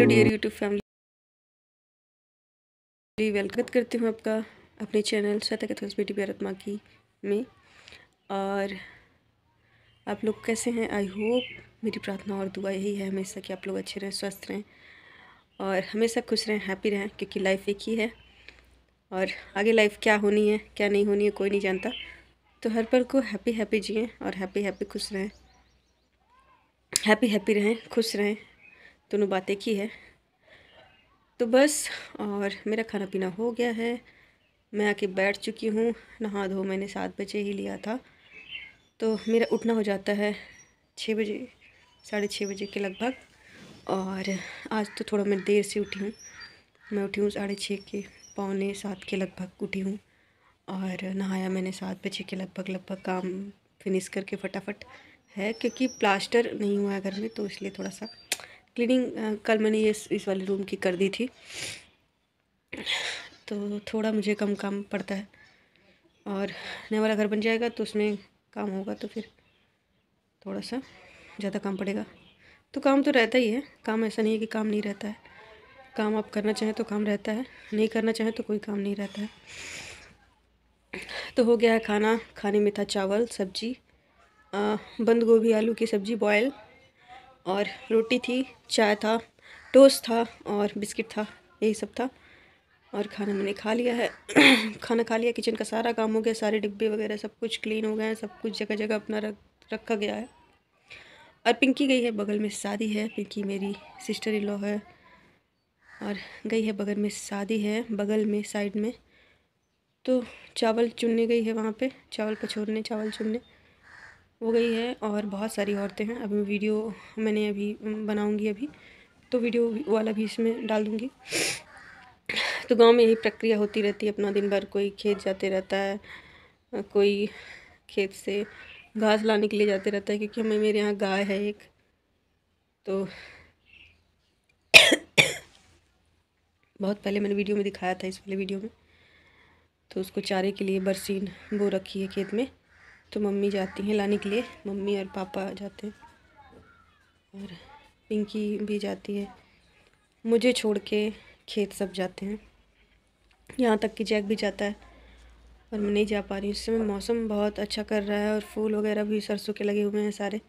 hello dear YouTube family welcome करती हूँ आपका अपने चैनल शतकथस बेटी भारत माँ की में और आप लोग कैसे हैं आई होप मेरी प्रार्थना और दुआ यही है हमेशा कि आप लोग अच्छे रहें स्वस्थ रहें और हमेशा खुश रहें हैप्पी रहें क्योंकि लाइफ एक ही है और आगे लाइफ क्या होनी है क्या नहीं होनी है कोई नहीं जानता तो हर पल को हैप्पी हैप्पी जिए और हैप्पी हैप्पी खुश रहें हैप्पी हैप्पी रहें खुश रहें दोनों बातें की है तो बस और मेरा खाना पीना हो गया है मैं आके बैठ चुकी हूँ नहा धो मैंने सात बजे ही लिया था तो मेरा उठना हो जाता है छः बजे साढ़े छः बजे के लगभग और आज तो थोड़ा मैं देर से उठी हूँ मैं उठी हूँ साढ़े छः के पौने सात के लगभग उठी हूँ और नहाया मैंने सात बजे के लगभग लगभग काम फिनिश करके फटाफट है क्योंकि प्लास्टर नहीं हुआ है घर में तो इसलिए थोड़ा सा क्लीनिंग कल मैंने ये इस वाले रूम की कर दी थी तो थोड़ा मुझे कम काम पड़ता है और नया वाला घर बन जाएगा तो उसमें काम होगा तो फिर थोड़ा सा ज़्यादा काम पड़ेगा तो काम तो रहता ही है काम ऐसा नहीं है कि काम नहीं रहता है काम आप करना चाहें तो काम रहता है नहीं करना चाहें तो कोई काम नहीं रहता है तो हो गया है खाना खाने में था चावल सब्जी बंद गोभी आलू की सब्ज़ी बॉयल और रोटी थी चाय था टोस्ट था और बिस्किट था यही सब था और खाना मैंने खा लिया है खाना खा लिया किचन का सारा काम हो गया सारे डिब्बे वगैरह सब कुछ क्लीन हो गए हैं सब कुछ जगह जगह अपना रख रखा गया है और पिंकी गई है बगल में शादी है पिंकी मेरी सिस्टर इन लॉ है और गई है बगल में शादी है बगल में साइड में तो चावल चुनने गई है वहाँ पे चावल पछोड़ने चावल चुनने हो गई है और बहुत सारी औरतें हैं अभी वीडियो मैंने अभी बनाऊंगी अभी तो वीडियो वाला भी इसमें डाल दूँगी तो गांव में यही प्रक्रिया होती रहती है अपना दिन भर कोई खेत जाते रहता है कोई खेत से घास लाने के लिए जाते रहता है क्योंकि हमें मेरे यहाँ गाय है एक तो बहुत पहले मैंने वीडियो में दिखाया था इस वाले वीडियो में तो उसको चारे के लिए बरसीन बो रखी है खेत में तो मम्मी जाती हैं लाने के लिए मम्मी और पापा जाते हैं और पिंकी भी जाती है मुझे छोड़ के खेत सब जाते हैं यहाँ तक कि जैक भी जाता है और मैं नहीं जा पा रही हूँ इस समय मौसम बहुत अच्छा कर रहा है और फूल वगैरह भी सरसों के लगे हुए हैं सारे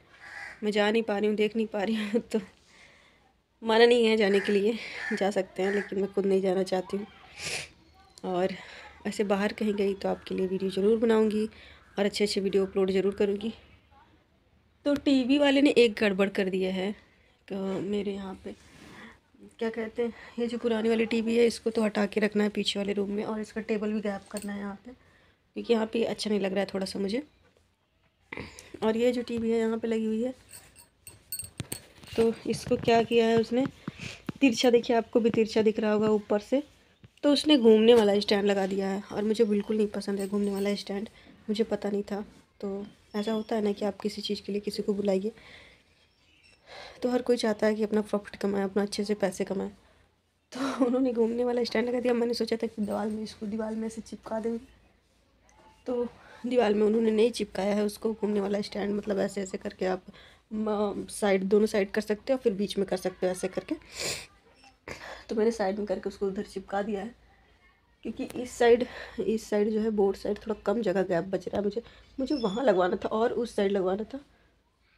मैं जा नहीं पा रही हूँ देख नहीं पा रही हूँ तो माना नहीं है जाने के लिए जा सकते हैं लेकिन मैं खुद नहीं जाना चाहती हूँ और ऐसे बाहर कहीं गई तो आपके लिए वीडियो ज़रूर बनाऊँगी और अच्छे अच्छे वीडियो अपलोड ज़रूर करूँगी तो टीवी वाले ने एक गड़बड़ कर दिया है तो मेरे यहाँ पे क्या कहते हैं ये जो पुरानी वाली टीवी है इसको तो हटा के रखना है पीछे वाले रूम में और इसका टेबल भी गैप करना है यहाँ पे क्योंकि यहाँ पे अच्छा नहीं लग रहा है थोड़ा सा मुझे और ये जो टीवी है यहाँ पे लगी हुई है तो इसको क्या किया है उसने तिरछा देखिए आपको भी तिरछा दिख रहा होगा ऊपर से तो उसने घूमने वाला स्टैंड लगा दिया है और मुझे बिल्कुल नहीं पसंद है घूमने वाला स्टैंड मुझे पता नहीं था तो ऐसा होता है ना कि आप किसी चीज़ के लिए किसी को बुलाइए तो हर कोई चाहता है कि अपना प्रॉफिट कमाए अपना अच्छे से पैसे कमाए तो उन्होंने घूमने वाला स्टैंड लगा दिया मैंने सोचा था कि दीवार में इसको दीवार में ऐसे चिपका देंगे तो दीवार में उन्होंने नहीं चिपकाया है उसको घूमने वाला स्टैंड मतलब ऐसे ऐसे करके आप साइड दोनों साइड कर सकते हो फिर बीच में कर सकते हो ऐसे करके तो मैंने साइड में करके उसको उधर चिपका दिया है क्योंकि इस साइड इस साइड जो है बोर्ड साइड थोड़ा कम जगह गैप बच रहा है मुझे मुझे वहाँ लगवाना था और उस साइड लगवाना था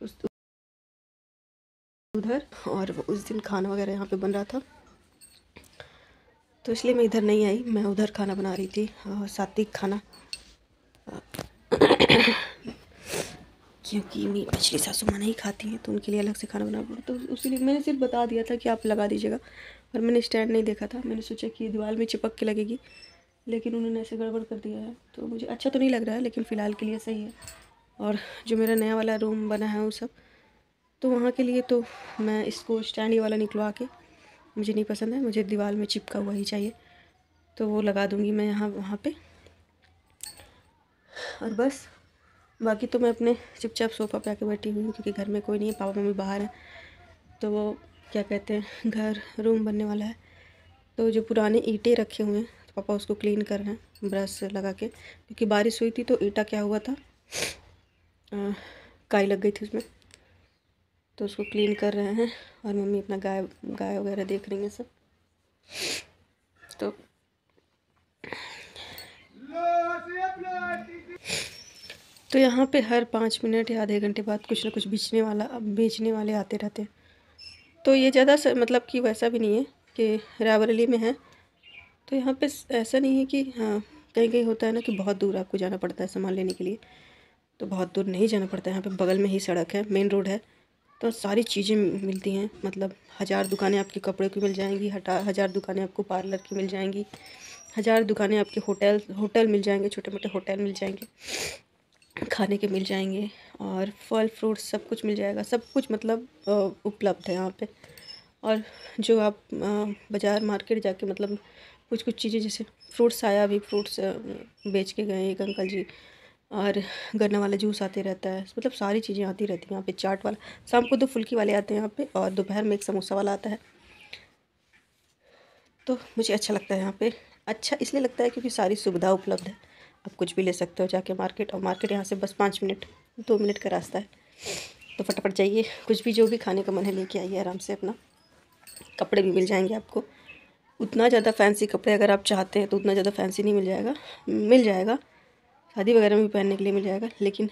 उस उधर और उस दिन खाना वगैरह यहाँ पे बन रहा था तो इसलिए मैं इधर नहीं आई मैं उधर खाना बना रही थी सात्विक खाना क्योंकि मेरी पिछली सासू माँ नहीं खाती हैं तो उनके लिए अलग से खाना बनाना पड़ा तो उसी लिए मैंने सिर्फ बता दिया था कि आप लगा दीजिएगा पर मैंने स्टैंड नहीं देखा था मैंने सोचा कि दीवार में चिपक के लगेगी लेकिन उन्होंने ऐसे गड़बड़ कर दिया है तो मुझे अच्छा तो नहीं लग रहा है लेकिन फ़िलहाल के लिए सही है और जो मेरा नया वाला रूम बना है वो सब तो वहाँ के लिए तो मैं इसको स्टैंड वाला निकलवा के मुझे नहीं पसंद है मुझे दीवार में चिपका हुआ ही चाहिए तो वो लगा दूँगी मैं यहाँ वहाँ पर और बस बाकी तो मैं अपने चुपचाप सोफ़ा पे आके बैठी हुई हूँ क्योंकि घर में कोई नहीं है पापा मम्मी बाहर हैं तो वो क्या कहते हैं घर रूम बनने वाला है तो जो पुराने ईटे रखे हुए हैं तो पापा उसको क्लीन कर रहे हैं ब्रश लगा के क्योंकि बारिश हुई थी तो ईटा क्या हुआ था आ, काई लग गई थी उसमें तो उसको क्लीन कर रहे हैं और मम्मी अपना गाय गाय वगैरह देख रही हैं सब तो यहाँ पे हर पाँच मिनट या आधे घंटे बाद कुछ ना कुछ बेचने वाला बेचने वाले आते रहते हैं तो ये ज़्यादा मतलब कि वैसा भी नहीं है कि रायबरेली में है तो यहाँ पे ऐसा नहीं है कि हाँ कहीं कहीं होता है ना कि बहुत दूर आपको जाना पड़ता है सामान लेने के लिए तो बहुत दूर नहीं जाना पड़ता है यहाँ पर बगल में ही सड़क है मेन रोड है तो सारी चीज़ें मिलती हैं मतलब हज़ार दुकानें आपके कपड़े की मिल जाएंगी हटा हज़ार दुकानें आपको पार्लर की मिल जाएंगी हज़ार दुकानें आपके होटल होटल मिल जाएंगे छोटे मोटे होटल मिल जाएंगे खाने के मिल जाएंगे और फल फ्रूट्स सब कुछ मिल जाएगा सब कुछ मतलब उपलब्ध है यहाँ पे और जो आप बाज़ार मार्केट जाके मतलब कुछ कुछ चीज़ें जैसे फ्रूट्स आया अभी फ्रूट्स बेच के गए एक अंकल जी और गन्ना वाला जूस आते रहता है मतलब सारी चीज़ें आती रहती हैं यहाँ पे चाट वाला शाम को दो फुल्की वाले आते हैं यहाँ पे और दोपहर में एक समोसा वाला आता है तो मुझे अच्छा लगता है यहाँ पे अच्छा इसलिए लगता है क्योंकि सारी सुविधा उपलब्ध है आप कुछ भी ले सकते हो जाके मार्केट और मार्केट यहाँ से बस पाँच मिनट दो मिनट का रास्ता है तो फटाफट जाइए कुछ भी जो भी खाने का मन है लेके आइए आराम से अपना कपड़े भी मिल जाएंगे आपको उतना ज़्यादा फैंसी कपड़े अगर आप चाहते हैं तो उतना ज़्यादा फैंसी नहीं मिल जाएगा मिल जाएगा शादी वगैरह में भी पहनने के लिए मिल जाएगा लेकिन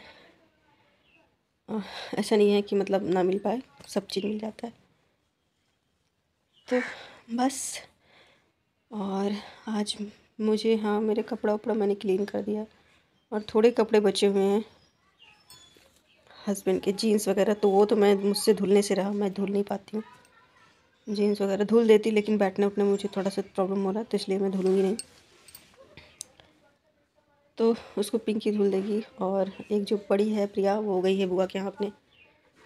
ऐसा नहीं है कि मतलब ना मिल पाए सब चीज़ मिल जाता है तो बस और आज मुझे हाँ मेरे कपड़ा उपड़ा मैंने क्लीन कर दिया और थोड़े कपड़े बचे हुए हैं हस्बैंड के जीन्स वगैरह तो वो तो मैं मुझसे धुलने से रहा मैं धुल नहीं पाती हूँ जीन्स वगैरह धुल देती लेकिन बैठने उठने मुझे थोड़ा सा प्रॉब्लम हो रहा है तो इसलिए मैं धुलूँगी नहीं तो उसको पिंकी धुल देगी और एक जो बड़ी है प्रिया वो गई है बुआ के यहाँ अपने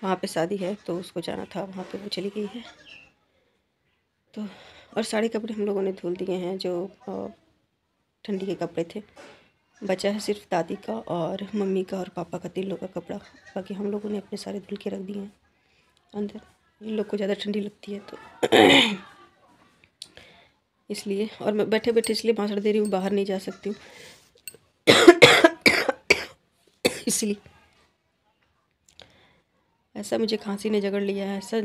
वहाँ पे शादी है तो उसको जाना था वहाँ पे वो चली गई है तो और सारे कपड़े हम लोगों ने धुल दिए हैं जो ठंडी के कपड़े थे बचा है सिर्फ दादी का और मम्मी का और पापा का तीन लोग का कपड़ा बाकी हम लोगों ने अपने सारे धुल के रख दिए हैं अंदर इन लोग को ज़्यादा ठंडी लगती है तो इसलिए और मैं बैठे बैठे इसलिए भाषण दे रही हूँ बाहर नहीं जा सकती हूँ इसलिए ऐसा मुझे खांसी ने जगड़ लिया है ऐसा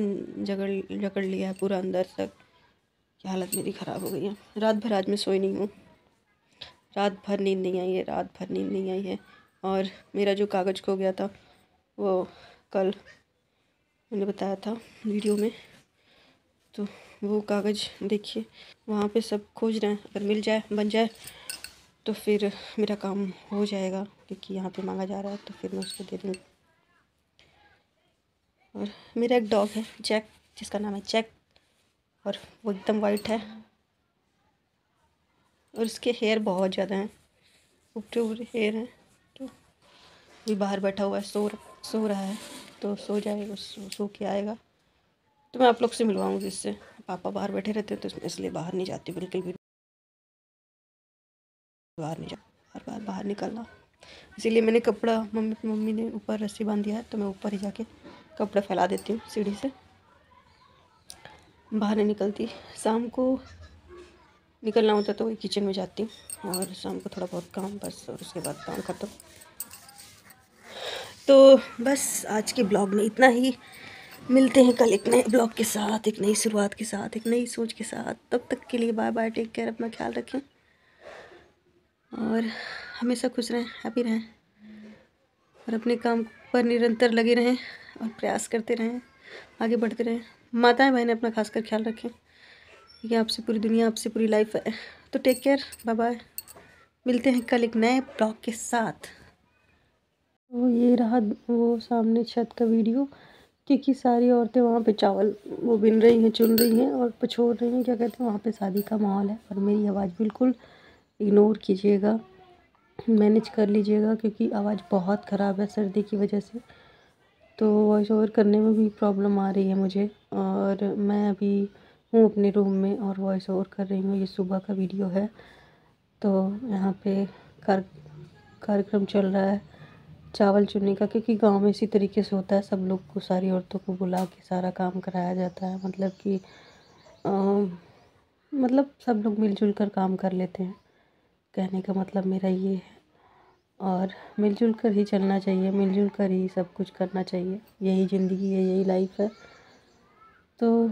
जगड़ जगड़ लिया है पूरा अंदर तक कि हालत मेरी ख़राब हो गई है रात भर आज मैं सोई नहीं हूँ रात भर नींद नहीं आई है रात भर नींद नहीं आई है और मेरा जो कागज़ खो गया था वो कल मैंने बताया था वीडियो में तो वो कागज़ देखिए वहाँ पे सब खोज रहे हैं अगर मिल जाए बन जाए तो फिर मेरा काम हो जाएगा क्योंकि यहाँ पे मांगा जा रहा है तो फिर मैं उसको दे दूँगी और मेरा एक डॉग है जैक जिसका नाम है जैक और वो एकदम वाइट है और इसके हेयर बहुत ज़्यादा हैं उबरे उबरे हेयर हैं तो अभी बाहर बैठा हुआ है सो सो रहा है तो सो जाएगा सो, सो के आएगा तो मैं आप लोग से मिलवाऊंगी इससे पापा बाहर बैठे रहते हैं तो इसलिए बाहर नहीं जाती बिल्कुल भी बाहर नहीं जा हर बार बाहर निकलना इसीलिए मैंने कपड़ा मम्मी मम्मी ने ऊपर रस्सी बांध दिया है तो मैं ऊपर ही जाके कपड़ा फैला देती हूँ सीढ़ी से बाहर नहीं निकलती शाम को निकलना होता तो वही किचन में जाती हूँ और शाम को थोड़ा बहुत काम बस और उसके बाद काम खत्म तो बस आज के ब्लॉग में इतना ही मिलते हैं कल एक नए ब्लॉग के साथ एक नई शुरुआत के साथ एक नई सोच के साथ तब तक के लिए बाय बाय टेक केयर अपना ख्याल रखें और हमेशा खुश रहें हैप्पी रहें और अपने काम पर निरंतर लगे रहें और प्रयास करते रहें आगे बढ़ते रहें माताएं बहनें अपना खासकर ख्याल रखें ये आपसे पूरी दुनिया आपसे पूरी लाइफ है तो टेक केयर बाय बाय मिलते हैं कल एक नए ब्लॉग के साथ वो तो ये रहा वो सामने छत का वीडियो क्योंकि सारी औरतें वहाँ पे चावल वो बिन रही हैं चुन रही हैं और पछोड़ रही हैं क्या कहते हैं वहाँ पे शादी का माहौल है और मेरी आवाज़ बिल्कुल इग्नोर कीजिएगा मैनेज कर लीजिएगा क्योंकि आवाज़ बहुत ख़राब है सर्दी की वजह से तो वॉइस ओवर करने में भी प्रॉब्लम आ रही है मुझे और मैं अभी हूँ अपने रूम में और वॉइस ओवर कर रही हूँ ये सुबह का वीडियो है तो यहाँ पे कार कार्यक्रम चल रहा है चावल चुनने का क्योंकि गांव में इसी तरीके से होता है सब लोग को सारी औरतों को बुला के सारा काम कराया जाता है मतलब कि आ, मतलब सब लोग मिलजुल कर काम कर लेते हैं कहने का मतलब मेरा ये है और मिलजुल कर ही चलना चाहिए मिलजुल कर ही सब कुछ करना चाहिए यही ज़िंदगी है यही लाइफ है तो